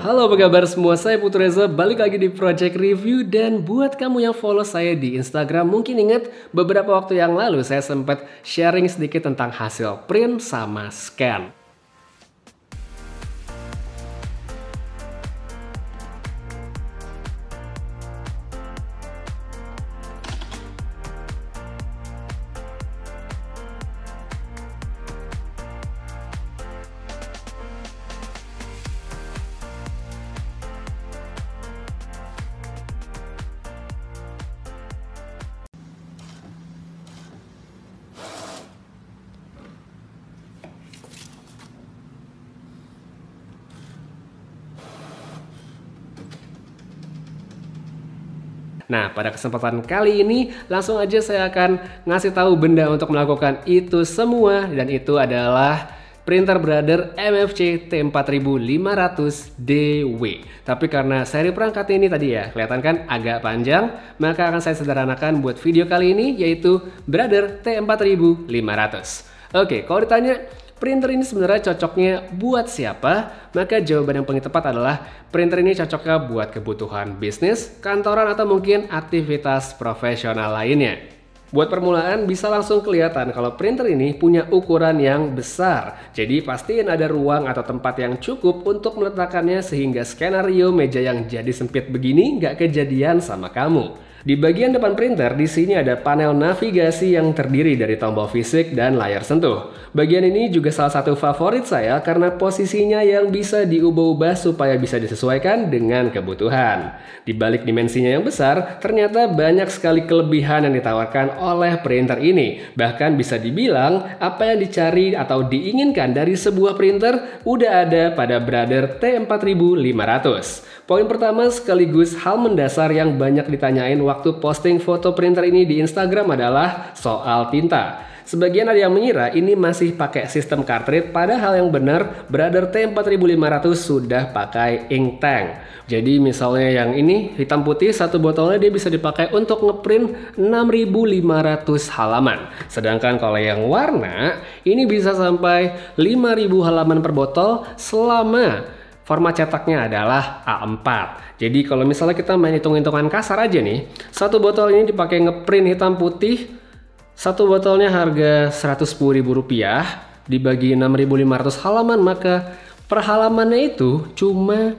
Halo apa kabar semua, saya Putu Reza balik lagi di Project Review dan buat kamu yang follow saya di Instagram mungkin ingat beberapa waktu yang lalu saya sempat sharing sedikit tentang hasil print sama scan. Nah, pada kesempatan kali ini langsung aja saya akan ngasih tahu benda untuk melakukan itu semua dan itu adalah printer Brother MFC T4500DW. Tapi karena seri perangkat ini tadi ya, kelihatan kan agak panjang, maka akan saya sederhanakan buat video kali ini yaitu Brother T4500. Oke, kalau ditanya Printer ini sebenarnya cocoknya buat siapa? Maka jawaban yang paling tepat adalah printer ini cocoknya buat kebutuhan bisnis, kantoran, atau mungkin aktivitas profesional lainnya. Buat permulaan bisa langsung kelihatan kalau printer ini punya ukuran yang besar. Jadi pastiin ada ruang atau tempat yang cukup untuk meletakkannya sehingga skenario meja yang jadi sempit begini nggak kejadian sama kamu. Di bagian depan printer, di sini ada panel navigasi yang terdiri dari tombol fisik dan layar sentuh. Bagian ini juga salah satu favorit saya karena posisinya yang bisa diubah-ubah supaya bisa disesuaikan dengan kebutuhan. Di balik dimensinya yang besar, ternyata banyak sekali kelebihan yang ditawarkan oleh printer ini. Bahkan bisa dibilang, apa yang dicari atau diinginkan dari sebuah printer udah ada pada Brother T4500. Poin pertama sekaligus hal mendasar yang banyak ditanyain waktu posting foto printer ini di Instagram adalah soal tinta. Sebagian ada yang mengira ini masih pakai sistem cartridge padahal yang benar Brother T4500 sudah pakai ink tank. Jadi misalnya yang ini hitam putih satu botolnya dia bisa dipakai untuk ngeprint 6500 halaman. Sedangkan kalau yang warna ini bisa sampai 5000 halaman per botol selama Format cetaknya adalah A4. Jadi kalau misalnya kita main hitung-hitungan kasar aja nih, satu botol ini dipakai ngeprint hitam putih, satu botolnya harga Rp110.000, dibagi 6.500 halaman, maka per halamannya itu cuma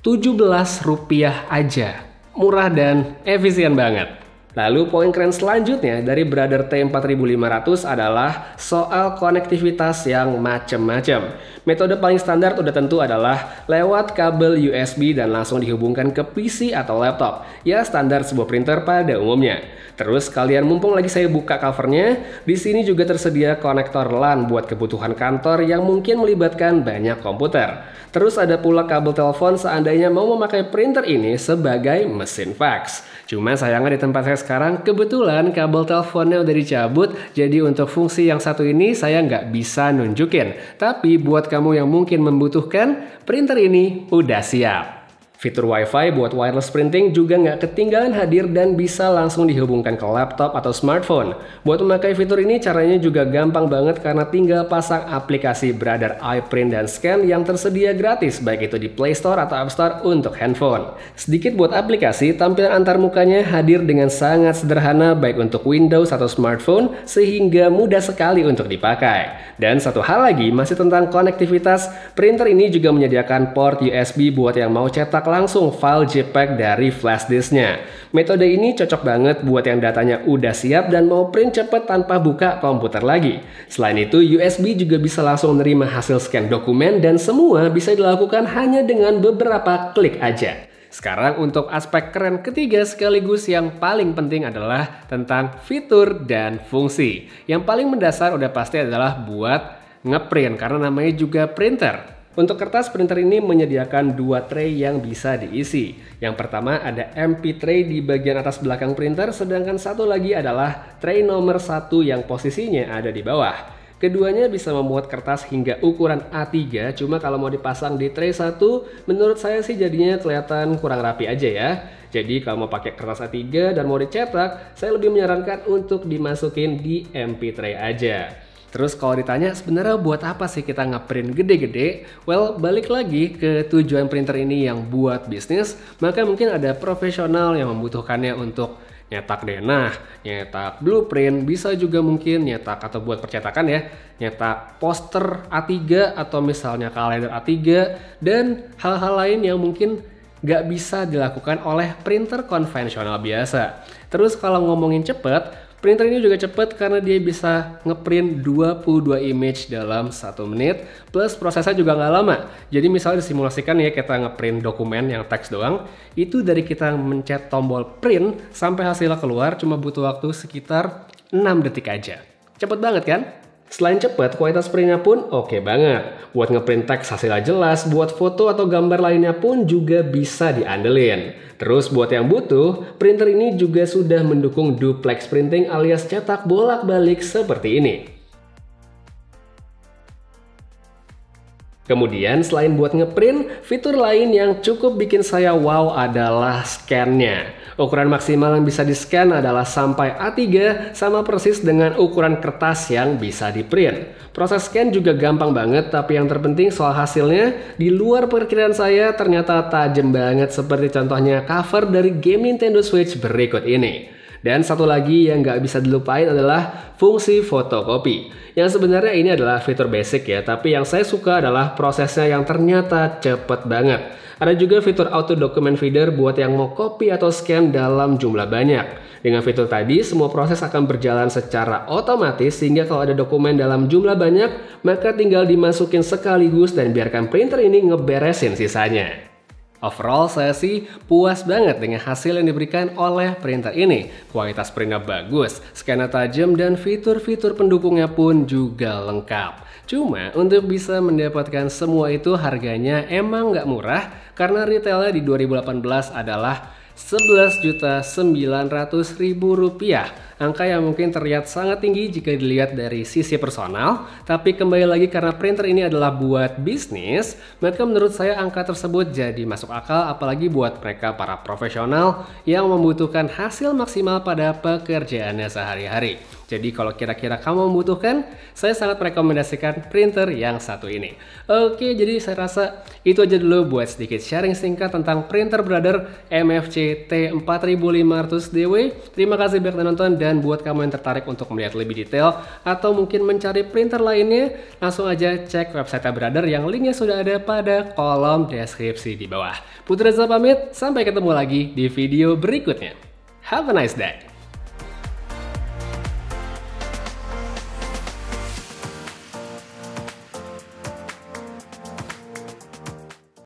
Rp17 aja. Murah dan efisien banget. Lalu poin keren selanjutnya dari Brother T4500 adalah soal konektivitas yang macem-macem. Metode paling standar udah tentu adalah lewat kabel USB dan langsung dihubungkan ke PC atau laptop. Ya standar sebuah printer pada umumnya. Terus kalian mumpung lagi saya buka covernya, di sini juga tersedia konektor LAN buat kebutuhan kantor yang mungkin melibatkan banyak komputer. Terus ada pula kabel telepon seandainya mau memakai printer ini sebagai mesin fax. Cuma sayangnya di tempat saya sekarang kebetulan kabel teleponnya udah dicabut jadi untuk fungsi yang satu ini saya nggak bisa nunjukin. Tapi buat kamu yang mungkin membutuhkan, printer ini udah siap. Fitur WiFi buat wireless printing juga nggak ketinggalan hadir dan bisa langsung dihubungkan ke laptop atau smartphone. Buat memakai fitur ini caranya juga gampang banget karena tinggal pasang aplikasi Brother iPrint dan Scan yang tersedia gratis baik itu di Play Store atau App Store untuk handphone. Sedikit buat aplikasi, tampilan antarmukanya hadir dengan sangat sederhana baik untuk Windows atau smartphone sehingga mudah sekali untuk dipakai. Dan satu hal lagi masih tentang konektivitas, printer ini juga menyediakan port USB buat yang mau cetak ekstrak langsung file JPEG dari flash disknya. Metode ini cocok banget buat yang datanya udah siap dan mau print cepet tanpa buka komputer lagi. Selain itu, USB juga bisa langsung menerima hasil scan dokumen dan semua bisa dilakukan hanya dengan beberapa klik aja. Sekarang untuk aspek keren ketiga sekaligus yang paling penting adalah tentang fitur dan fungsi. Yang paling mendasar udah pasti adalah buat ngeprint karena namanya juga printer. Untuk kertas, printer ini menyediakan dua tray yang bisa diisi. Yang pertama ada MP tray di bagian atas belakang printer, sedangkan satu lagi adalah tray nomor satu yang posisinya ada di bawah. Keduanya bisa memuat kertas hingga ukuran A3, cuma kalau mau dipasang di tray 1, menurut saya sih jadinya kelihatan kurang rapi aja ya. Jadi kalau mau pakai kertas A3 dan mau dicetak, saya lebih menyarankan untuk dimasukin di MP tray aja. Terus kalau ditanya sebenarnya buat apa sih kita ngeprint gede-gede? Well, balik lagi ke tujuan printer ini yang buat bisnis, maka mungkin ada profesional yang membutuhkannya untuk nyetak denah, nyetak blueprint, bisa juga mungkin nyetak atau buat percetakan ya, nyetak poster A3 atau misalnya kalender A3 dan hal-hal lain yang mungkin nggak bisa dilakukan oleh printer konvensional biasa. Terus kalau ngomongin cepet, Printer ini juga cepat karena dia bisa ngeprint 22 image dalam satu menit, plus prosesnya juga nggak lama. Jadi misalnya disimulasikan ya kita ngeprint dokumen yang teks doang, itu dari kita mencet tombol print sampai hasilnya keluar cuma butuh waktu sekitar 6 detik aja. Cepet banget kan? Selain cepat, kualitas printnya pun oke okay banget. Buat ngeprint teks hasilnya jelas, buat foto atau gambar lainnya pun juga bisa diandelin. Terus buat yang butuh, printer ini juga sudah mendukung duplex printing alias cetak bolak-balik seperti ini. Kemudian selain buat ngeprint, fitur lain yang cukup bikin saya wow adalah scan-nya. Ukuran maksimal yang bisa di-scan adalah sampai A3 sama persis dengan ukuran kertas yang bisa di-print. Proses scan juga gampang banget, tapi yang terpenting soal hasilnya, di luar perkiraan saya ternyata tajam banget seperti contohnya cover dari game Nintendo Switch berikut ini. Dan satu lagi yang nggak bisa dilupain adalah fungsi fotokopi. Yang sebenarnya ini adalah fitur basic ya, tapi yang saya suka adalah prosesnya yang ternyata cepet banget. Ada juga fitur auto document feeder buat yang mau copy atau scan dalam jumlah banyak. Dengan fitur tadi, semua proses akan berjalan secara otomatis sehingga kalau ada dokumen dalam jumlah banyak, maka tinggal dimasukin sekaligus dan biarkan printer ini ngeberesin sisanya. Overall saya sih puas banget dengan hasil yang diberikan oleh printer ini. Kualitas printnya bagus, skena tajam dan fitur-fitur pendukungnya pun juga lengkap. Cuma untuk bisa mendapatkan semua itu harganya emang nggak murah karena retailnya di 2018 adalah 11.900.000 rupiah Angka yang mungkin terlihat sangat tinggi jika dilihat dari sisi personal, tapi kembali lagi karena printer ini adalah buat bisnis, maka menurut saya angka tersebut jadi masuk akal apalagi buat mereka para profesional yang membutuhkan hasil maksimal pada pekerjaannya sehari-hari. Jadi kalau kira-kira kamu membutuhkan, saya sangat merekomendasikan printer yang satu ini. Oke, jadi saya rasa itu aja dulu buat sedikit sharing singkat tentang printer brother MFC T4500DW. Terima kasih banyak nonton dan dan buat kamu yang tertarik untuk melihat lebih detail atau mungkin mencari printer lainnya, langsung aja cek website Brother yang linknya sudah ada pada kolom deskripsi di bawah. Putra Zah pamit, sampai ketemu lagi di video berikutnya. Have a nice day!